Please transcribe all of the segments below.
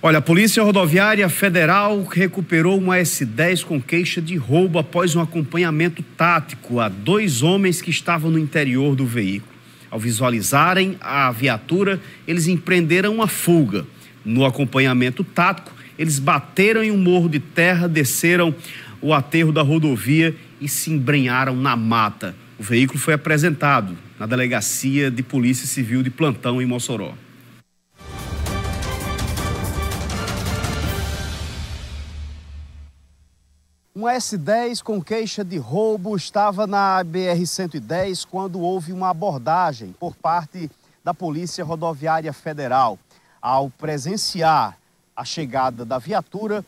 Olha, a Polícia Rodoviária Federal recuperou uma S10 com queixa de roubo após um acompanhamento tático a dois homens que estavam no interior do veículo. Ao visualizarem a viatura, eles empreenderam uma fuga. No acompanhamento tático, eles bateram em um morro de terra, desceram o aterro da rodovia e se embrenharam na mata. O veículo foi apresentado na Delegacia de Polícia Civil de Plantão em Mossoró. Um S10 com queixa de roubo estava na BR-110 quando houve uma abordagem por parte da Polícia Rodoviária Federal. Ao presenciar a chegada da viatura,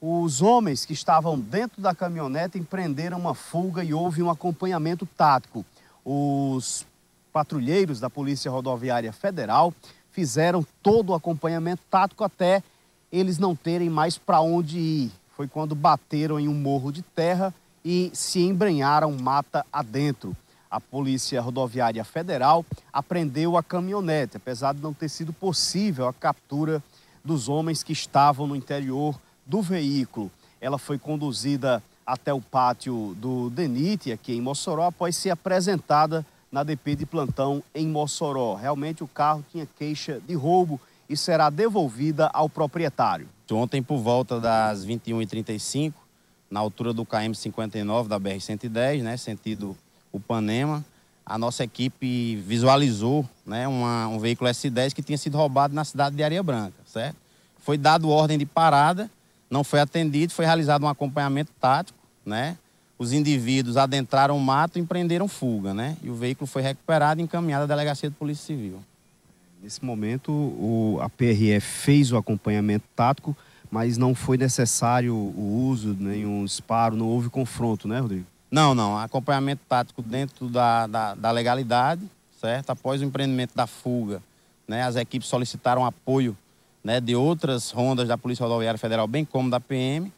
os homens que estavam dentro da caminhonete empreenderam uma fuga e houve um acompanhamento tático. Os patrulheiros da Polícia Rodoviária Federal fizeram todo o acompanhamento tático até eles não terem mais para onde ir foi quando bateram em um morro de terra e se embrenharam mata adentro. A Polícia Rodoviária Federal apreendeu a caminhonete, apesar de não ter sido possível a captura dos homens que estavam no interior do veículo. Ela foi conduzida até o pátio do DENIT, aqui em Mossoró, após ser apresentada na DP de plantão em Mossoró. Realmente o carro tinha queixa de roubo e será devolvida ao proprietário. Ontem, por volta das 21h35, na altura do KM59 da BR-110, né, sentido Panema, a nossa equipe visualizou né, uma, um veículo S10 que tinha sido roubado na cidade de Areia Branca, certo? Foi dado ordem de parada, não foi atendido, foi realizado um acompanhamento tático, né? Os indivíduos adentraram o mato e empreenderam fuga, né? E o veículo foi recuperado e encaminhado à Delegacia de Polícia Civil. Nesse momento, o, a PRF fez o acompanhamento tático, mas não foi necessário o uso, nenhum disparo, não houve confronto, né, Rodrigo? Não, não. Acompanhamento tático dentro da, da, da legalidade, certo? Após o empreendimento da fuga, né, as equipes solicitaram apoio né, de outras rondas da Polícia Rodoviária Federal, bem como da PM,